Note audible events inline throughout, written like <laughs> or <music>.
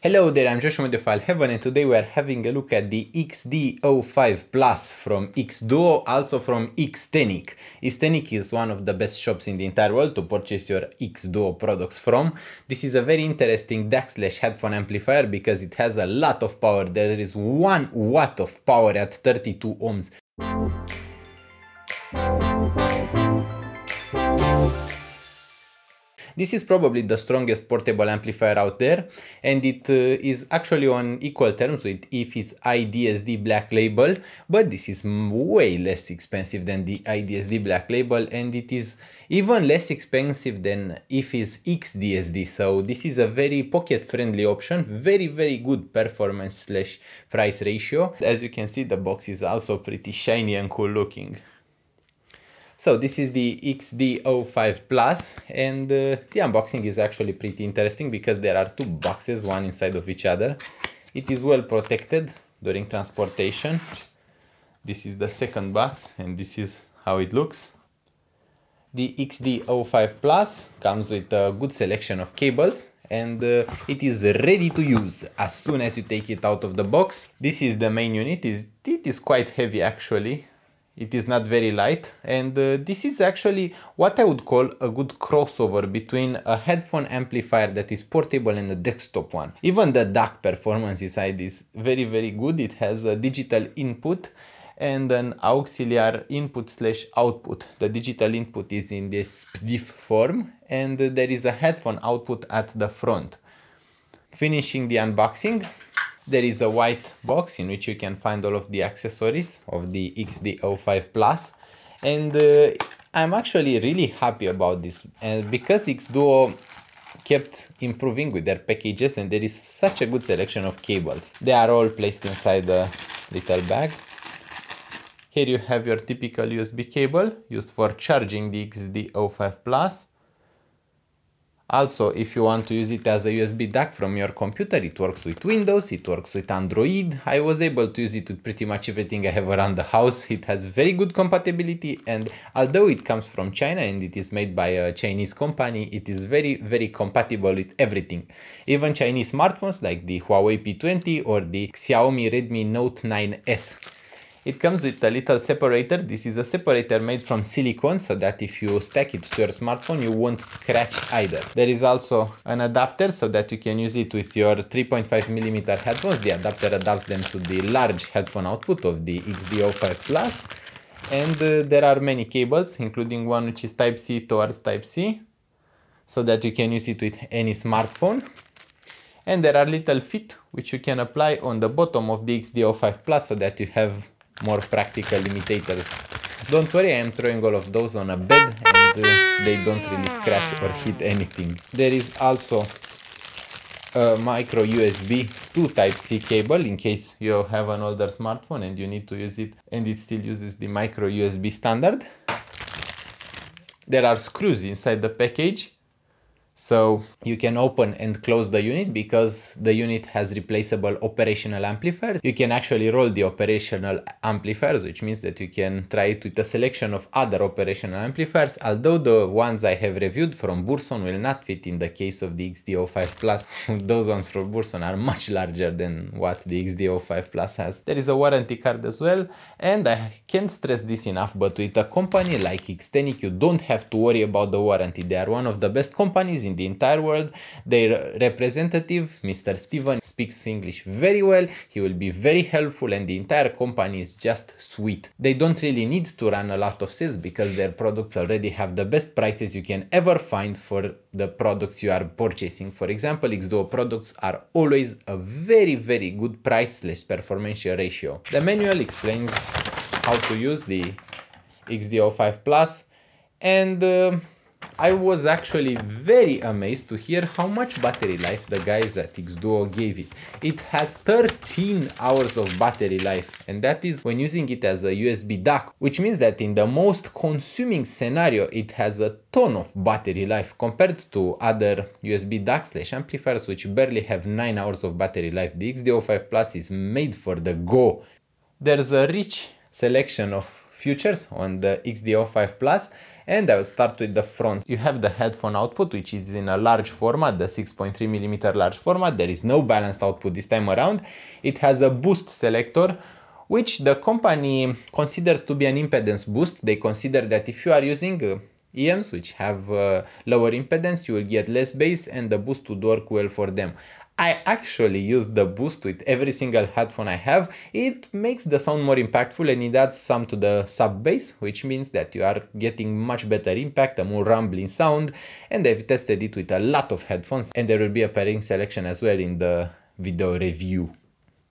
Hello there, I'm Joshua with File Heaven and today we are having a look at the XD05 Plus from XDuo, also from Xtenic. Xtenic is one of the best shops in the entire world to purchase your Xduo products from. This is a very interesting DAC slash headphone amplifier because it has a lot of power. There is 1 watt of power at 32 ohms. This is probably the strongest portable amplifier out there and it uh, is actually on equal terms with its IDSD Black Label, but this is way less expensive than the IDSD Black Label and it is even less expensive than its XDSD. So this is a very pocket friendly option, very, very good performance slash price ratio. As you can see, the box is also pretty shiny and cool looking. So this is the XD05 Plus and uh, the unboxing is actually pretty interesting because there are two boxes, one inside of each other. It is well protected during transportation. This is the second box and this is how it looks. The XD05 Plus comes with a good selection of cables and uh, it is ready to use as soon as you take it out of the box. This is the main unit. It is quite heavy actually it is not very light and uh, this is actually what I would call a good crossover between a headphone amplifier that is portable and a desktop one. Even the DAC performance side is very very good, it has a digital input and an auxiliary input slash output. The digital input is in this PDIF form and uh, there is a headphone output at the front. Finishing the unboxing, there is a white box in which you can find all of the accessories of the XD05 Plus. And uh, I'm actually really happy about this. And uh, because XDuo kept improving with their packages and there is such a good selection of cables. They are all placed inside the little bag. Here you have your typical USB cable used for charging the XD05 Plus. Also, if you want to use it as a USB DAC from your computer, it works with Windows, it works with Android. I was able to use it with pretty much everything I have around the house. It has very good compatibility and although it comes from China and it is made by a Chinese company, it is very, very compatible with everything. Even Chinese smartphones like the Huawei P20 or the Xiaomi Redmi Note 9S. It comes with a little separator. This is a separator made from silicone so that if you stack it to your smartphone, you won't scratch either. There is also an adapter so that you can use it with your 3.5 millimeter headphones. The adapter adapts them to the large headphone output of the XDO5 Plus. And uh, there are many cables, including one which is Type-C towards Type-C, so that you can use it with any smartphone and there are little feet which you can apply on the bottom of the XDO5 Plus so that you have more practical imitators. Don't worry, I'm throwing all of those on a bed and uh, they don't really scratch or hit anything. There is also a micro USB 2 Type-C cable in case you have an older smartphone and you need to use it and it still uses the micro USB standard. There are screws inside the package so you can open and close the unit because the unit has replaceable operational amplifiers. You can actually roll the operational amplifiers, which means that you can try it with a selection of other operational amplifiers, although the ones I have reviewed from Burson will not fit in the case of the xdo 5 Plus. <laughs> Those ones from Burson are much larger than what the xdo 5 Plus has. There is a warranty card as well, and I can't stress this enough, but with a company like Xtenic, you don't have to worry about the warranty. They are one of the best companies in the entire world. Their representative, Mr. Steven, speaks English very well. He will be very helpful and the entire company is just sweet. They don't really need to run a lot of sales because their products already have the best prices you can ever find for the products you are purchasing. For example, Xduo products are always a very, very good price slash performance ratio. The manual explains how to use the XDO5 Plus and uh, I was actually very amazed to hear how much battery life the guys at Duo gave it. It has 13 hours of battery life and that is when using it as a USB dock, which means that in the most consuming scenario it has a ton of battery life compared to other USB dock slash amplifiers which barely have 9 hours of battery life. The XDO5 Plus is made for the go. There's a rich selection of features on the XDO5 Plus and I will start with the front. You have the headphone output, which is in a large format, the 6.3 millimeter large format. There is no balanced output this time around. It has a boost selector, which the company considers to be an impedance boost. They consider that if you are using uh, EMs which have uh, lower impedance, you will get less bass and the boost would work well for them. I actually use the boost with every single headphone I have. It makes the sound more impactful and it adds some to the sub bass, which means that you are getting much better impact, a more rumbling sound. And I've tested it with a lot of headphones and there will be a pairing selection as well in the video review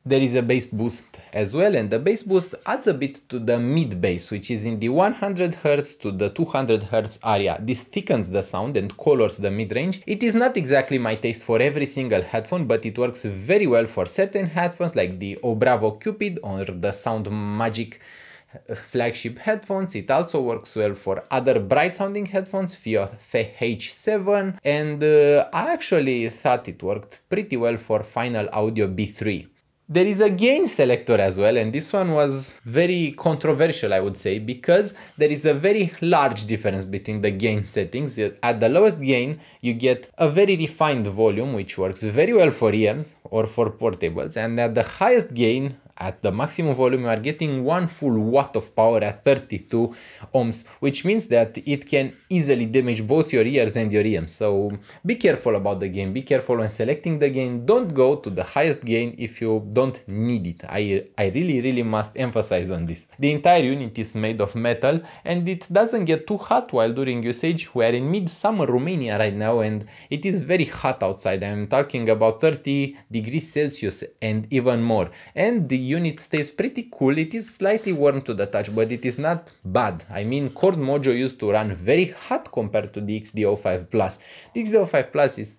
there is a bass boost as well and the bass boost adds a bit to the mid bass which is in the 100 Hz to the 200 Hz area. This thickens the sound and colors the mid range. It is not exactly my taste for every single headphone but it works very well for certain headphones like the Obravo Cupid or the Sound Magic uh, flagship headphones. It also works well for other bright sounding headphones via H7 and uh, I actually thought it worked pretty well for Final Audio B3. There is a gain selector as well, and this one was very controversial, I would say, because there is a very large difference between the gain settings. At the lowest gain, you get a very refined volume, which works very well for EMs or for portables, and at the highest gain, at the maximum volume you are getting 1 full watt of power at 32 ohms which means that it can easily damage both your ears and your EMs so be careful about the gain be careful when selecting the gain don't go to the highest gain if you don't need it I, I really really must emphasize on this the entire unit is made of metal and it doesn't get too hot while during usage we are in midsummer Romania right now and it is very hot outside I'm talking about 30 degrees Celsius and even more and the unit stays pretty cool. It is slightly warm to the touch, but it is not bad. I mean, Cord Mojo used to run very hot compared to the XDO5 Plus. The XDO5 Plus is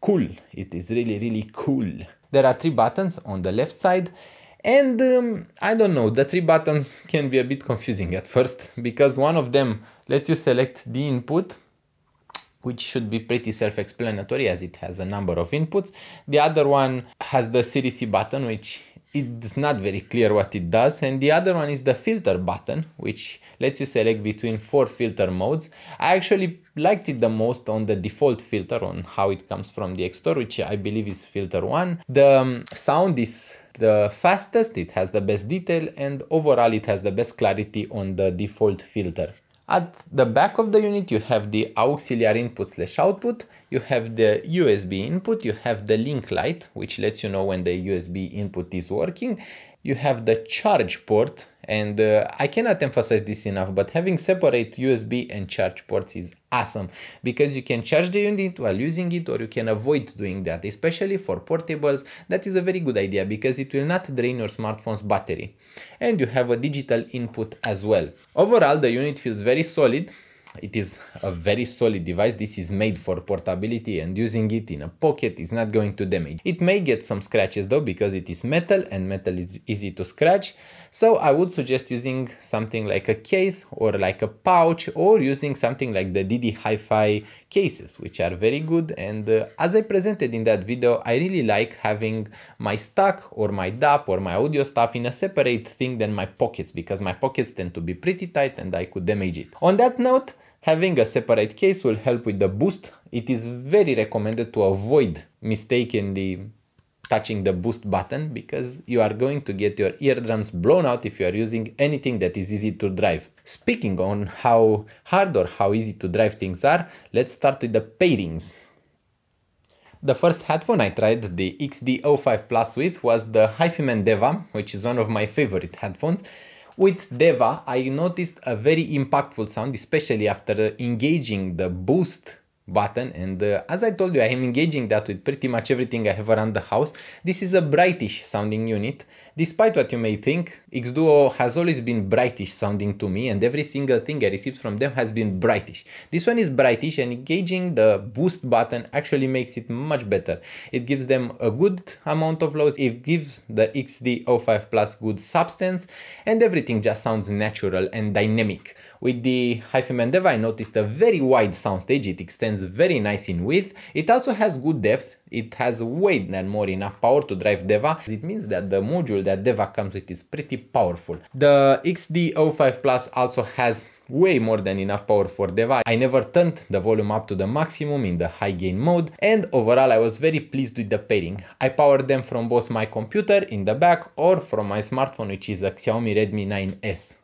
cool. It is really, really cool. There are three buttons on the left side. And um, I don't know, the three buttons can be a bit confusing at first because one of them lets you select the input which should be pretty self-explanatory as it has a number of inputs. The other one has the CDC button, which it's not very clear what it does. And the other one is the filter button, which lets you select between four filter modes. I actually liked it the most on the default filter on how it comes from the X Store, which I believe is filter one. The um, sound is the fastest, it has the best detail, and overall it has the best clarity on the default filter. At the back of the unit, you have the auxiliary input slash output you have the USB input, you have the link light, which lets you know when the USB input is working, you have the charge port, and uh, I cannot emphasize this enough, but having separate USB and charge ports is awesome because you can charge the unit while using it or you can avoid doing that, especially for portables. That is a very good idea because it will not drain your smartphone's battery. And you have a digital input as well. Overall, the unit feels very solid it is a very solid device. This is made for portability and using it in a pocket is not going to damage. It may get some scratches though because it is metal and metal is easy to scratch. So I would suggest using something like a case or like a pouch or using something like the DD Hi-Fi cases which are very good and uh, as I presented in that video I really like having my stack or my DAP or my audio stuff in a separate thing than my pockets because my pockets tend to be pretty tight and I could damage it. On that note Having a separate case will help with the boost. It is very recommended to avoid mistakenly touching the boost button because you are going to get your eardrums blown out if you are using anything that is easy to drive. Speaking on how hard or how easy to drive things are, let's start with the pairings. The first headphone I tried the XD05 Plus with was the Hyphen Deva, which is one of my favorite headphones. With Deva, I noticed a very impactful sound, especially after engaging the boost button and uh, as I told you I am engaging that with pretty much everything I have around the house. This is a brightish sounding unit Despite what you may think, Xduo has always been brightish sounding to me and every single thing I received from them has been brightish. This one is brightish and engaging the boost button actually makes it much better. It gives them a good amount of lows. it gives the XD05 Plus good substance and everything just sounds natural and dynamic. With the Hyphen Deva, I noticed a very wide soundstage, it extends very nice in width, it also has good depth, it has weight and more enough power to drive Deva. It means that the module module that Deva comes with is pretty powerful. The XD05 Plus also has way more than enough power for Deva. I never turned the volume up to the maximum in the high gain mode and overall I was very pleased with the pairing. I powered them from both my computer in the back or from my smartphone which is a Xiaomi Redmi 9S.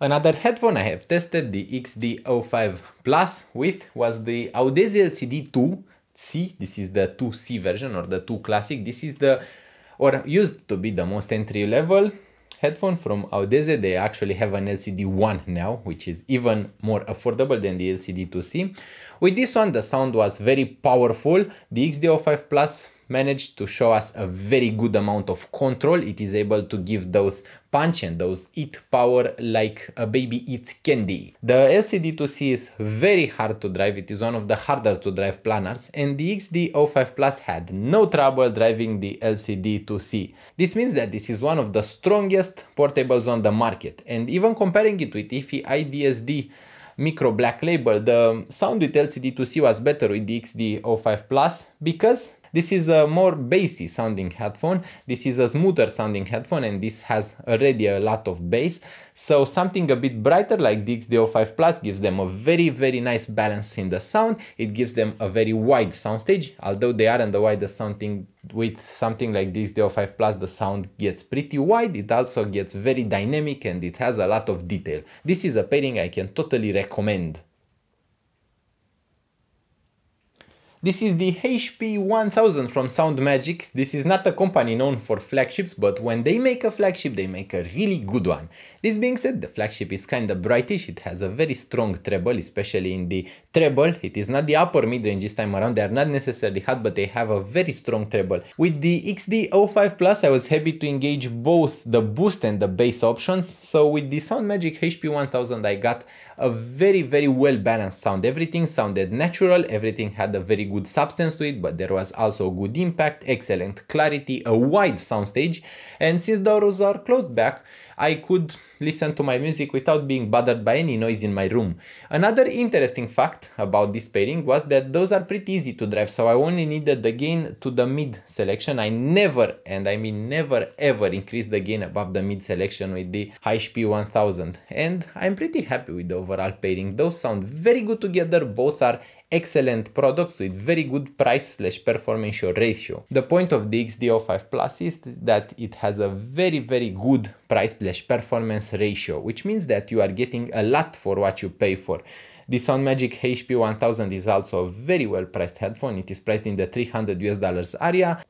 Another headphone I have tested the XD05 Plus with was the Audacity LCD 2 C, this is the 2C version or the 2 classic. This is the or used to be the most entry level headphone from Audeze. They actually have an LCD1 now, which is even more affordable than the LCD2C. With this one, the sound was very powerful. The XDO5 Plus managed to show us a very good amount of control. It is able to give those punch and those eat power like a baby eats candy. The LCD2C is very hard to drive. It is one of the harder to drive planners and the XD05 Plus had no trouble driving the LCD2C. This means that this is one of the strongest portables on the market and even comparing it with IFI IDSD micro black label, the sound with LCD2C was better with the XD05 Plus because this is a more bassy sounding headphone. This is a smoother sounding headphone and this has already a lot of bass. So something a bit brighter like do 5 Plus gives them a very, very nice balance in the sound. It gives them a very wide soundstage, although they aren't the widest sounding with something like this DO5 Plus the sound gets pretty wide, it also gets very dynamic and it has a lot of detail. This is a pairing I can totally recommend. This is the HP 1000 from Sound Magic. This is not a company known for flagships, but when they make a flagship, they make a really good one. This being said, the flagship is kinda brightish. It has a very strong treble, especially in the treble. It is not the upper mid-range this time around. They are not necessarily hot, but they have a very strong treble. With the XD05 Plus, I was happy to engage both the boost and the bass options. So with the Sound Magic HP 1000, I got a very, very well balanced sound. Everything sounded natural, everything had a very good substance to it, but there was also good impact, excellent clarity, a wide soundstage. And since the doors are closed back, I could listen to my music without being bothered by any noise in my room. Another interesting fact about this pairing was that those are pretty easy to drive, so I only needed the gain to the mid selection. I never, and I mean never ever increase the gain above the mid selection with the high HP 1000. And I'm pretty happy with the overall pairing. Those sound very good together, both are excellent products with very good price slash performance ratio. The point of the XDO5 Plus is that it has a very, very good price slash performance ratio, which means that you are getting a lot for what you pay for. The Soundmagic HP 1000 is also a very well priced headphone. It is priced in the 300 US dollars area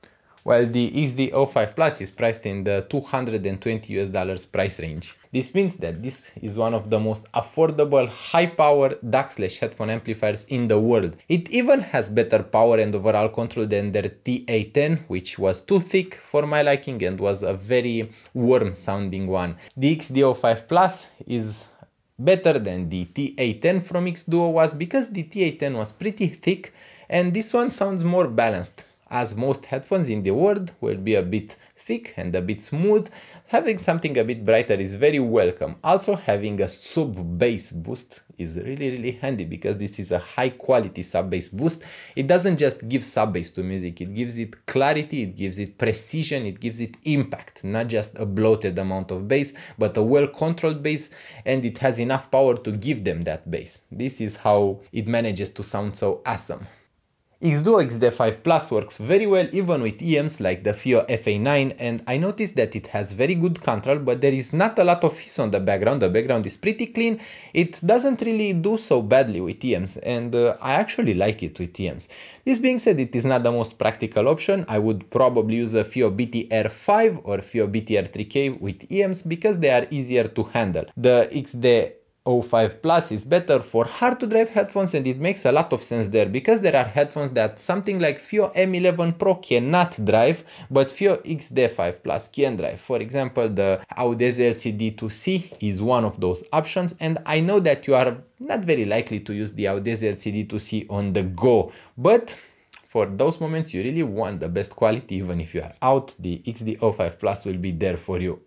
while the XD05 Plus is priced in the 220 US dollars price range. This means that this is one of the most affordable high power DAC slash headphone amplifiers in the world. It even has better power and overall control than their TA10 which was too thick for my liking and was a very warm sounding one. The XDO5 Plus is better than the TA10 from X Duo was because the TA10 was pretty thick and this one sounds more balanced as most headphones in the world will be a bit thick and a bit smooth, having something a bit brighter is very welcome. Also having a sub-bass boost is really really handy because this is a high quality sub-bass boost. It doesn't just give sub-bass to music, it gives it clarity, it gives it precision, it gives it impact, not just a bloated amount of bass, but a well-controlled bass and it has enough power to give them that bass. This is how it manages to sound so awesome. X2 XD5 Plus works very well even with EMs like the FIO FA9 and I noticed that it has very good control but there is not a lot of hiss on the background, the background is pretty clean, it doesn't really do so badly with EMs and uh, I actually like it with EMs. This being said, it is not the most practical option, I would probably use a FIO BTR5 or FIO BTR3K with EMs because they are easier to handle. The XD O5 Plus is better for hard to drive headphones and it makes a lot of sense there because there are headphones that something like FIO M11 Pro cannot drive but FIO XD5 Plus can drive. For example, the Audaz LCD2C is one of those options and I know that you are not very likely to use the Audaz LCD2C on the go but for those moments you really want the best quality even if you are out the XD05 Plus will be there for you.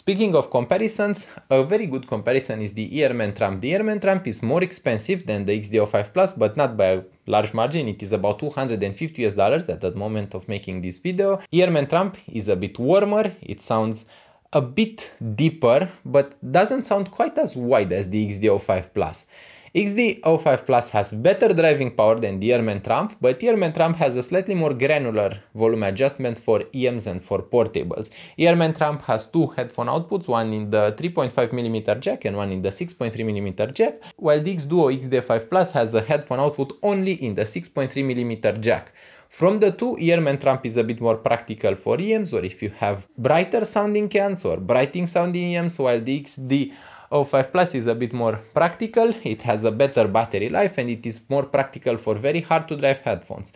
Speaking of comparisons, a very good comparison is the Earman Tramp. The Earman Tramp is more expensive than the XDO5 Plus, but not by a large margin. It is about 250 US dollars at the moment of making this video. Earman Tramp is a bit warmer. It sounds a bit deeper, but doesn't sound quite as wide as the XDO5 Plus. XD05 Plus has better driving power than the Airman Trump, but the Airman Trump has a slightly more granular volume adjustment for EMs and for portables. Airman Trump has two headphone outputs, one in the 3.5mm jack and one in the 6.3mm jack, while the X XD5 Plus has a headphone output only in the 6.3mm jack. From the two, Earman Trump is a bit more practical for EMs or if you have brighter sounding cans or brighting sounding EMs, while the XD O5 Plus is a bit more practical, it has a better battery life and it is more practical for very hard to drive headphones.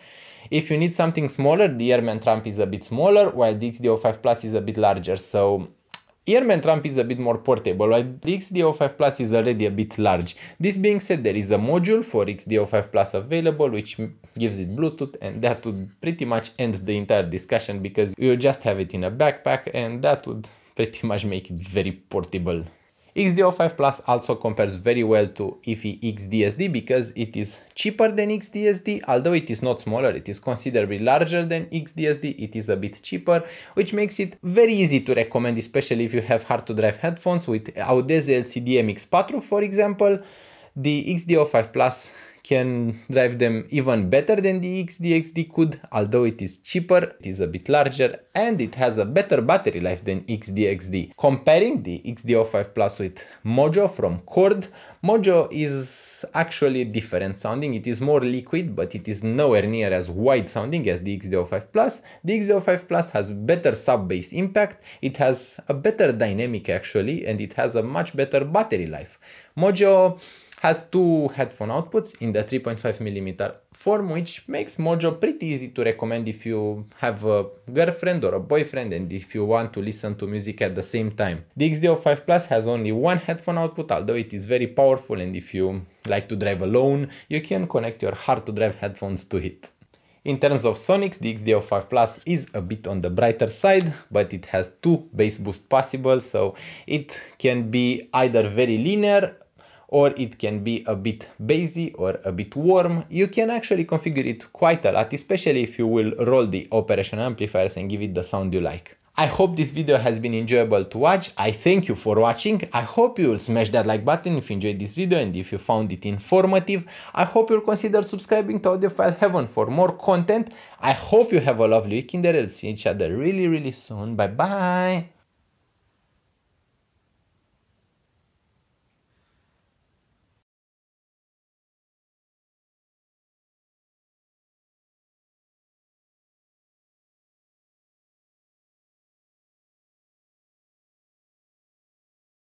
If you need something smaller, the Airman Trump is a bit smaller, while the XDO5 Plus is a bit larger, so Airman Trump is a bit more portable, while the XDO5 Plus is already a bit large. This being said, there is a module for XDO5 Plus available, which gives it Bluetooth, and that would pretty much end the entire discussion because you just have it in a backpack, and that would pretty much make it very portable. XDO5 Plus also compares very well to IFI XDSD because it is cheaper than XDSD, although it is not smaller, it is considerably larger than XDSD, it is a bit cheaper, which makes it very easy to recommend, especially if you have hard to drive headphones with Audeze LCD MX4, for example, the XDO5 Plus can drive them even better than the XDXD could, although it is cheaper, it is a bit larger, and it has a better battery life than XDXD. Comparing the XDO5 Plus with Mojo from Cord, Mojo is actually different sounding. It is more liquid, but it is nowhere near as wide sounding as the XDO5 Plus. The XDO5 Plus has better sub-bass impact, it has a better dynamic actually, and it has a much better battery life. Mojo has two headphone outputs in the 3.5 millimeter form, which makes Mojo pretty easy to recommend if you have a girlfriend or a boyfriend and if you want to listen to music at the same time. The XDO5 Plus has only one headphone output, although it is very powerful and if you like to drive alone, you can connect your hard-to-drive headphones to it. In terms of sonics, the XDO5 Plus is a bit on the brighter side, but it has two bass boost possible, so it can be either very linear or it can be a bit bassy or a bit warm. You can actually configure it quite a lot, especially if you will roll the operational amplifiers and give it the sound you like. I hope this video has been enjoyable to watch. I thank you for watching. I hope you will smash that like button if you enjoyed this video and if you found it informative. I hope you'll consider subscribing to Audiophile Heaven for more content. I hope you have a lovely weekend. I'll see each other really, really soon. Bye-bye.